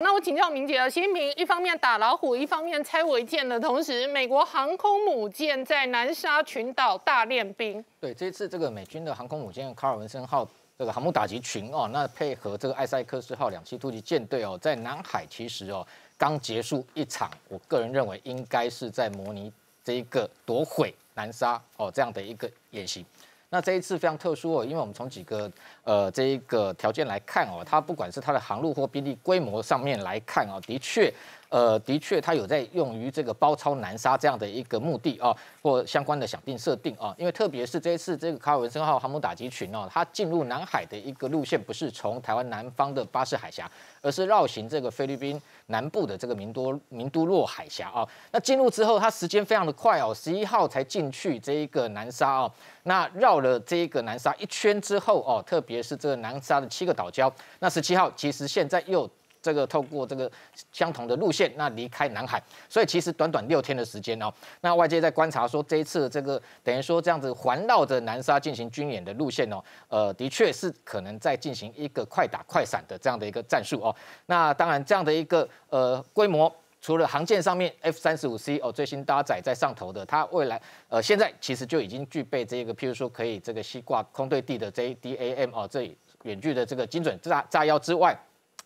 那我请教明杰啊，习近平一方面打老虎，一方面拆违建的同时，美国航空母舰在南沙群岛大练兵。对，这次这个美军的航空母舰卡尔文森号这个航母打击群哦，那配合这个埃塞克斯号两栖突击舰队哦，在南海其实哦刚结束一场，我个人认为应该是在模拟这一个夺毁南沙哦这样的一个演习。那这一次非常特殊哦，因为我们从几个呃这一个条件来看哦，它不管是它的航路或兵力规模上面来看哦，的确。呃，的确，它有在用于这个包抄南沙这样的一个目的啊，或相关的想定设定啊。因为特别是这一次这个卡尔文森号航母打击群哦，它进入南海的一个路线不是从台湾南方的巴士海峡，而是绕行这个菲律宾南部的这个明多明都洛海峡啊。那进入之后，它时间非常的快哦，十一号才进去这一个南沙啊。那绕了这一个南沙一圈之后哦，特别是这个南沙的七个岛礁，那十七号其实现在又。这个透过这个相同的路线，那离开南海，所以其实短短六天的时间哦，那外界在观察说这一次这个等于说这样子环绕着南沙进行军演的路线哦，呃，的确是可能在进行一个快打快闪的这样的一个战术哦。那当然这样的一个呃规模，除了航舰上面 F 三十五 C 哦最新搭载在上头的，它未来呃现在其实就已经具备这个譬如说可以这个西挂空对地的 J D A M 哦这远距的这个精准炸炸药之外。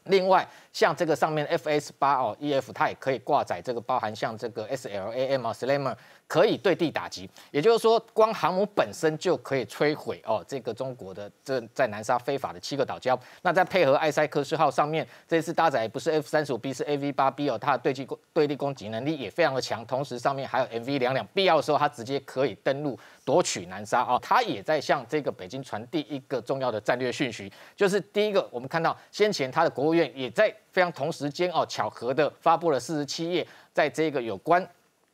另外，像这个上面 F S 八哦 E F 它也可以挂载这个，包含像这个 S L A M 啊 S L A M 可以对地打击，也就是说，光航母本身就可以摧毁哦这个中国的这在南沙非法的七个岛礁。那再配合埃塞克斯号上面，这次搭载不是 F 三十五 B 是 A V 八 B 哦，它的对地攻对地攻击能力也非常的强，同时上面还有 M V 两两，必要的时候它直接可以登陆。夺取南沙啊，他也在向这个北京传递一个重要的战略讯息，就是第一个，我们看到先前他的国务院也在非常同时间哦巧合的发布了四十七页，在这个有关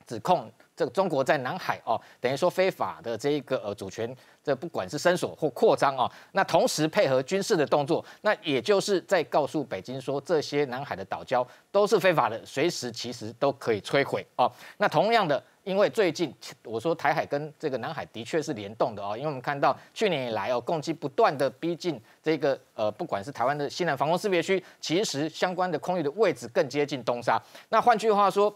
指控这个中国在南海哦，等于说非法的这一个呃主权，这不管是伸索或扩张啊，那同时配合军事的动作，那也就是在告诉北京说这些南海的岛礁都是非法的，随时其实都可以摧毁哦。那同样的。因为最近我说台海跟这个南海的确是联动的哦，因为我们看到去年以来哦，共机不断的逼近这个呃，不管是台湾的西南防空识别区，其实相关的空域的位置更接近东沙。那换句话说，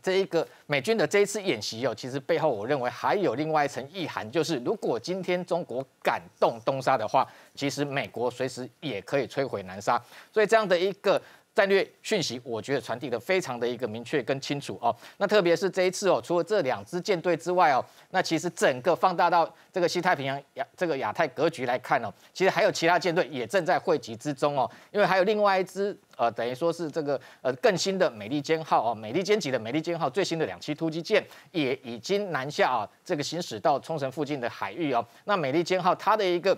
这一个美军的这一次演习哦，其实背后我认为还有另外一层意涵，就是如果今天中国敢动东沙的话，其实美国随时也可以摧毁南沙。所以这样的一个。战略讯息，我觉得传递的非常的一个明确跟清楚哦。那特别是这一次哦，除了这两支舰队之外哦，那其实整个放大到这个西太平洋、亚这个亚太格局来看哦，其实还有其他舰队也正在汇集之中哦。因为还有另外一支，呃，等于说是这个呃更新的美利坚号哦，美利坚级的美利坚号最新的两栖突击舰也已经南下啊，这个行驶到冲绳附近的海域哦。那美利坚号它的一个。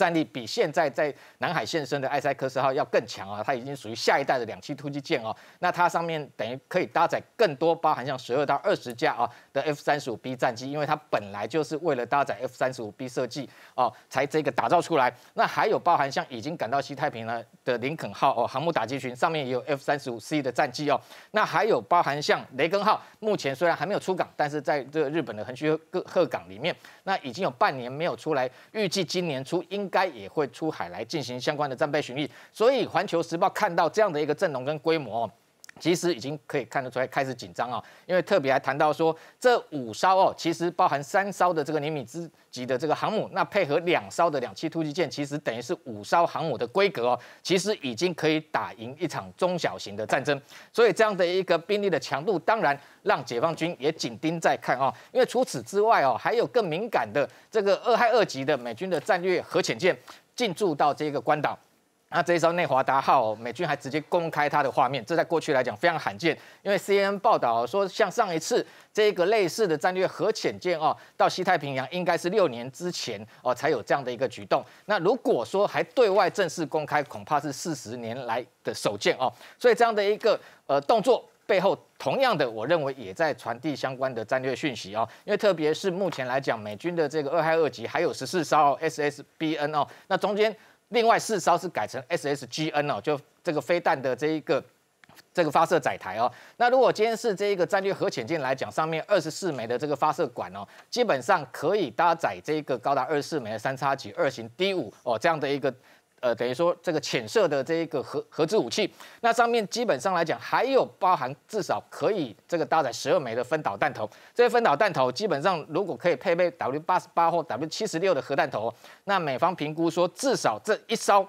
战力比现在在南海现身的埃塞克斯号要更强啊！它已经属于下一代的两栖突击舰哦。那它上面等于可以搭载更多，包含像十二到二十架啊的 F 三十五 B 战机，因为它本来就是为了搭载 F 三十五 B 设计哦，才这个打造出来。那还有包含像已经赶到西太平洋的林肯号哦，航母打击群上面也有 F 三十五 C 的战机哦。那还有包含像雷根号，目前虽然还没有出港，但是在这个日本的横须贺港里面，那已经有半年没有出来，预计今年初英。该也会出海来进行相关的战备巡弋，所以《环球时报》看到这样的一个阵容跟规模。其实已经可以看得出来开始紧张啊，因为特别还谈到说这五艘哦，其实包含三艘的这个尼米兹级的这个航母，那配合两艘的两栖突击舰，其实等于是五艘航母的规格哦，其实已经可以打赢一场中小型的战争，所以这样的一个兵力的强度，当然让解放军也紧盯在看啊，因为除此之外哦，还有更敏感的这个二海二级的美军的战略核潜舰进驻到这个关岛。那这一艘内华达号，美军还直接公开它的画面，这在过去来讲非常罕见，因为 CNN 报道说，像上一次这个类似的战略核潜舰哦，到西太平洋应该是六年之前哦才有这样的一个举动。那如果说还对外正式公开，恐怕是四十年来的首件哦。所以这样的一个呃动作背后，同样的，我认为也在传递相关的战略讯息哦，因为特别是目前来讲，美军的这个二海二级还有十四艘 SSBN 哦，那中间。另外，四艘是改成 S S G N 哦，就这个飞弹的这一个这个发射载台哦。那如果今天是这一个战略核潜舰来讲，上面二十四枚的这个发射管哦，基本上可以搭载这一个高达二十四枚的三叉戟二型 D 五哦这样的一个。呃，等于说这个浅色的这一个核核子武器，那上面基本上来讲，还有包含至少可以这个搭载十二枚的分导弹头，这些分导弹头基本上如果可以配备 W 八十八或 W 七十六的核弹头，那美方评估说至少这一艘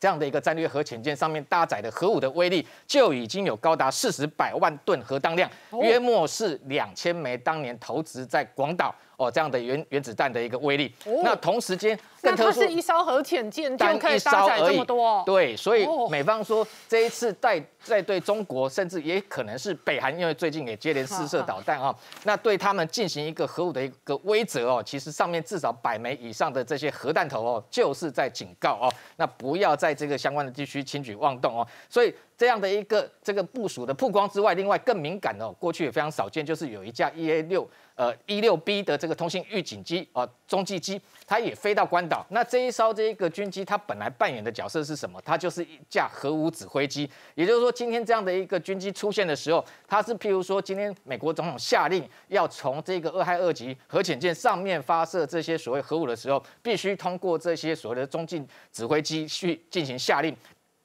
这样的一个战略核潜艇上面搭载的核武的威力就已经有高达四十百万吨核当量，约莫是两千枚当年投掷在广岛哦这样的原原子弹的一个威力。那同时间，那它是一艘核潜艇，就可以搭载这么多。对，所以美方说这一次在在对中国，甚至也可能是北韩，因为最近也接连试射导弹啊，那对他们进行一个核武的一个威慑哦，其实上面至少百枚以上的这些核弹头哦，就是在警告哦，那不要。在这个相关的地区轻举妄动哦，所以这样的一个这个部署的曝光之外，另外更敏感哦，过去也非常少见，就是有一架 EA 六。呃，一六 B 的这个通信预警机，呃、中继机，它也飞到关岛。那这一艘这一个军机，它本来扮演的角色是什么？它就是一架核武指挥机。也就是说，今天这样的一个军机出现的时候，它是譬如说，今天美国总统下令要从这个二亥二级核潜艇上面发射这些所谓核武的时候，必须通过这些所谓的中继指挥机去进行下令。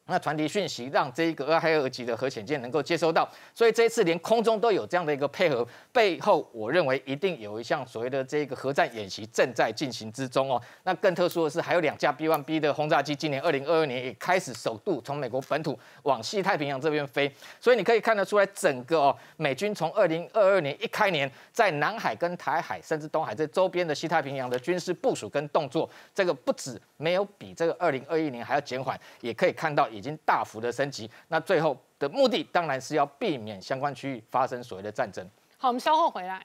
那传递讯息，让这一个俄亥俄级的核潜舰能够接收到，所以这一次连空中都有这样的一个配合，背后我认为一定有一项所谓的这个核战演习正在进行之中哦。那更特殊的是，还有两架 B1B 的轰炸机，今年二零二二年也开始首度从美国本土往西太平洋这边飞，所以你可以看得出来，整个哦美军从二零二二年一开年，在南海、跟台海，甚至东海这周边的西太平洋的军事部署跟动作，这个不止没有比这个二零二一年还要减缓，也可以看到。已经大幅的升级，那最后的目的当然是要避免相关区域发生所谓的战争。好，我们稍后回来。